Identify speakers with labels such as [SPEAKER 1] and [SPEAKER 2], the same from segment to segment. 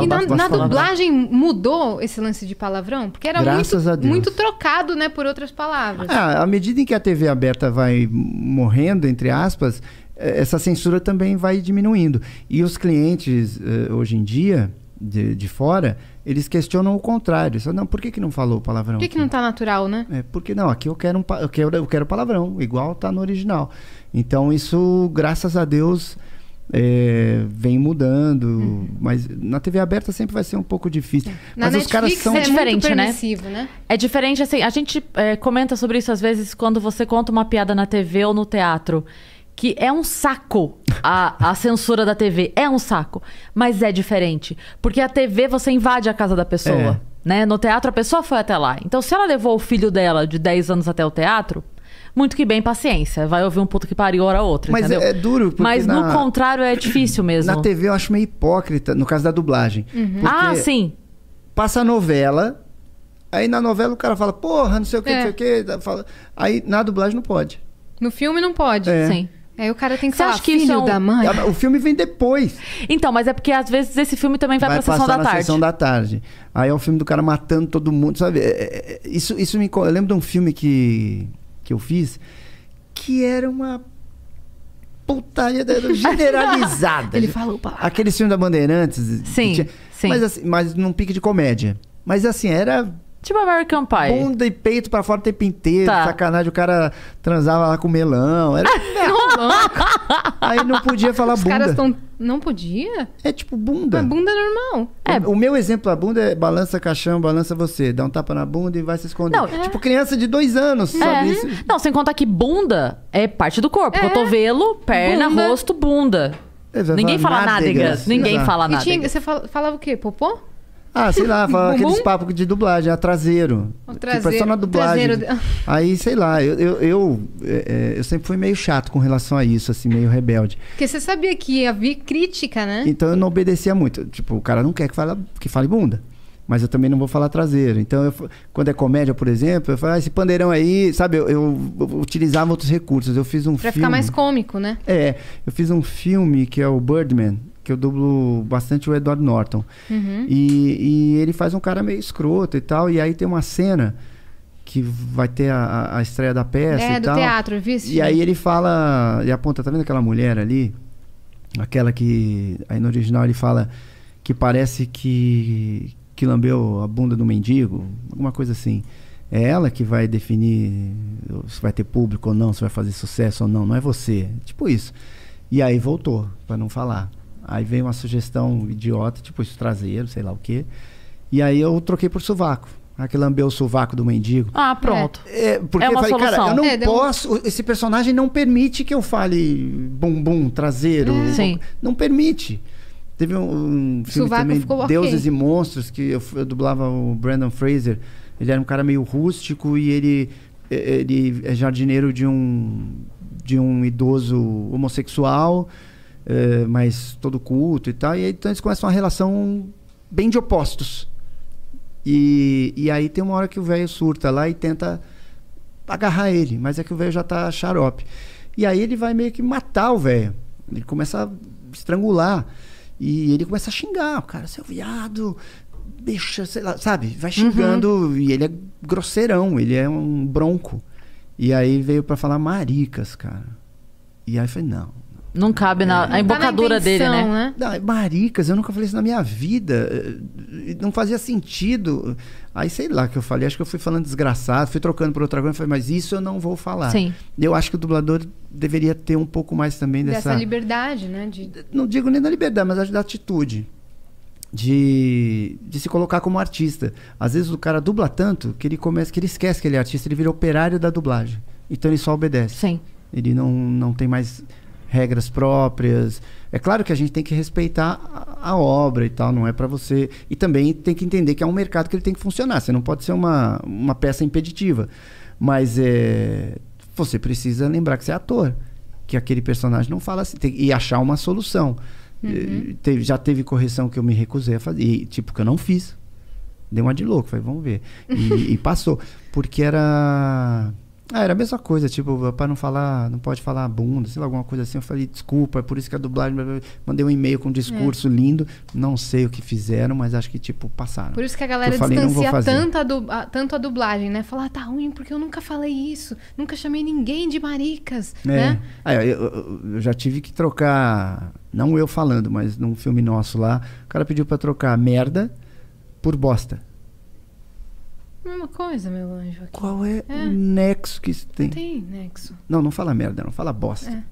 [SPEAKER 1] E na, na dublagem
[SPEAKER 2] mudou esse lance de palavrão? Porque era muito, muito trocado, né, por outras palavras. Ah, à medida em que a TV aberta vai morrendo, entre aspas, é, essa censura também vai diminuindo. E os clientes, eh, hoje em dia, de, de fora, eles questionam o contrário. Só, não, por que, que não falou palavrão? Por que, que não está natural, né? É, porque não, aqui eu quero, um, eu quero, eu quero palavrão, igual está no original. Então, isso, graças a Deus, é, vem mudando, uhum. mas na TV aberta sempre vai ser um pouco difícil. Na mas Netflix os caras são é diferente, né? né? É diferente assim. A gente é, comenta sobre isso às vezes quando você conta uma piada na TV ou no teatro, que é um saco a, a censura da TV, é um saco, mas é diferente, porque a TV você invade a casa da pessoa. É. Né? No teatro a pessoa foi até lá. Então, se ela levou o filho dela de 10 anos até o teatro, muito que bem, paciência. Vai ouvir um puto que pariu, hora outra. Mas entendeu? É, é duro, Mas na... no contrário é difícil mesmo. Na TV eu acho meio hipócrita, no caso da dublagem. Uhum. Ah, sim. Passa a novela, aí na novela o cara fala, porra, não sei o que, é. não sei o que. Fala... Aí na dublagem não pode. No filme não pode, é. sim. Aí é, o cara tem que ser falar, acha filho é um... da mãe. Ah, o filme vem depois. Então, mas é porque às vezes esse filme também vai, vai pra sessão da na tarde. sessão da tarde. Aí é o filme do cara matando todo mundo, sabe? É, é, isso, isso me... Eu lembro de um filme que que eu fiz, que era uma putaria generalizada. Ele falou, pá. Aquele filme da Bandeirantes. Sim, tinha, sim. Mas, assim, mas num pique de comédia. Mas assim, era Tipo American Pie. Bunda e peito pra fora o tempo inteiro. Tá. Sacanagem, o cara transava lá com melão. Era Aí não podia falar Os bunda. Os caras estão não podia? É tipo bunda. Uma bunda é normal. O, é. o meu exemplo, a bunda é balança caixão, balança você. Dá um tapa na bunda e vai se esconder. Não, tipo é. Tipo criança de dois anos, é. sabe? Isso? Não, sem contar que bunda é parte do corpo. É. Cotovelo, perna, bunda. rosto, bunda. Ninguém fala nádegas. nádegas. Ninguém Exato. fala nádegas. Tinha, você falava o quê? Popô? Ah, sei lá, fala aqueles papos de dublagem, a é traseiro. O traseiro. Tipo, é só na dublagem. Traseiro. Aí, sei lá, eu, eu, eu, é, é, eu, sempre fui meio chato com relação a isso, assim, meio rebelde. Porque você sabia que havia crítica, né? Então eu não obedecia muito. Tipo, o cara não quer que fale, que fale bunda. Mas eu também não vou falar traseiro. Então, eu, quando é comédia, por exemplo, eu falo, ah, esse pandeirão aí, sabe, eu, eu, eu utilizava outros recursos. Eu fiz um pra filme. Pra ficar mais cômico, né? É. Eu fiz um filme que é o Birdman, que eu dublo bastante o Edward Norton. Uhum. E, e, ele faz um cara meio escroto e tal. E aí tem uma cena que vai ter a, a estreia da peça é, e do tal. teatro, vice. E aí né? ele fala, e aponta, tá vendo aquela mulher ali? Aquela que, aí no original ele fala que parece que, que lambeu a bunda do mendigo, alguma coisa assim. É ela que vai definir se vai ter público ou não, se vai fazer sucesso ou não, não é você. Tipo isso. E aí voltou, para não falar. Aí veio uma sugestão idiota, tipo isso, traseiro, sei lá o quê. E aí eu troquei por sovaco. aquele ah, lambeu o sovaco do mendigo. Ah, pronto. É, é porque é uma eu falei, solução. cara, eu não é, posso. Um... Esse personagem não permite que eu fale bumbum, traseiro. Hum, sim. Não permite. Teve um, um filme Sovaco também, Deuses okay. e Monstros, que eu, eu, dublava o Brandon Fraser. Ele era um cara meio rústico e ele, ele é jardineiro de um, de um idoso homossexual é, todo culto e tal. E aí, então eles começam uma relação bem de opostos. E, e aí tem uma hora que o velho surta lá e tenta agarrar ele, mas é que o velho já tá xarope. E aí ele vai meio que matar o velho. Ele começa a estrangular. E ele começa a xingar, o cara, seu viado, bicha, sei lá, sabe? Vai uhum. xingando. Uhum. E ele é grosseirão, ele é um bronco. E aí veio para falar maricas, cara. E aí eu falei, não, não cabe na não é. a embocadura tá intenção, dele, né? né? maricas, eu nunca falei isso na minha vida. Não fazia sentido. Aí sei lá que eu falei, acho que eu fui falando desgraçado, fui trocando por outra coisa, falei, mas isso eu não vou falar. Sim. Eu acho que o dublador deveria ter um pouco mais também dessa. Dessa liberdade, né? De... Não digo nem da liberdade, mas da atitude. De, de se colocar como artista. Às vezes o cara dubla tanto que ele começa, que ele esquece que ele é artista, ele vira operário da dublagem. Então ele só obedece. Sim. Ele não, não tem mais regras próprias. É claro que a gente tem que respeitar a, obra e tal, não é para você. E também tem que entender que é um mercado que ele tem que funcionar. Você não pode ser uma, uma peça impeditiva. Mas é, você precisa lembrar que você é ator. Que aquele personagem não fala assim. Tem, e achar uma solução. Uhum. Teve, já teve correção que eu me recusei a fazer. E, tipo, que eu não fiz. Deu uma de louco, falei, vamos ver. E, e passou. Porque era ah, era a mesma coisa, tipo, para não falar, não pode falar bunda, sei lá, alguma coisa assim. Eu falei, desculpa, é por isso que a dublagem. Mandei um e-mail com um discurso é. lindo. Não sei o que fizeram, mas acho que, tipo, passaram. Por isso que a galera eu falei, distancia tanto a, a, tanto a dublagem, né? Falar, ah, tá ruim, porque eu nunca falei isso, nunca chamei ninguém de maricas, é. né? Ah, eu, eu, eu já tive que trocar, não eu falando, mas num filme nosso lá, o cara pediu para trocar merda por bosta. Mesma coisa, meu anjo. Aqui. Qual é, é, o nexo que isso tem? Não tem nexo. Não, não fala merda, não fala bosta. É.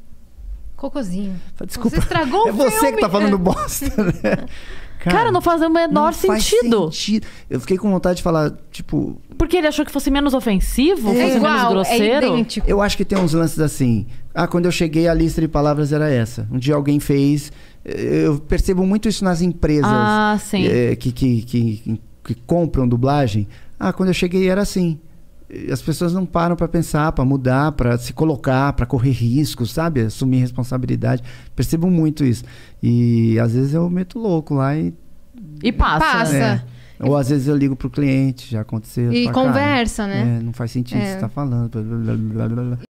[SPEAKER 2] Cocôzinho. Desculpa. Você estragou É você filme. que tá falando é. bosta, né? Cara, Cara, não faz o menor sentido. sentido. Eu fiquei com vontade de falar, tipo. Porque ele achou que fosse menos ofensivo, é, fosse igual, menos é grosseiro. É idêntico. Eu acho que tem uns lances assim. Ah, quando eu cheguei, a lista de palavras era essa. Um dia alguém fez. Eu percebo muito isso nas empresas. Ah, sim. É, que, que, que que compram dublagem, ah, quando eu cheguei era assim. As pessoas não param para pensar, para mudar, para se colocar, para correr riscos, sabe? Assumir responsabilidade. Percebo muito isso. E às vezes eu meto louco lá e. E passa. passa. É. é. Ou às vezes eu ligo pro cliente, já aconteceu. E conversa, cara. né? É, não faz sentido é. você tá falando. Blá, blá, blá,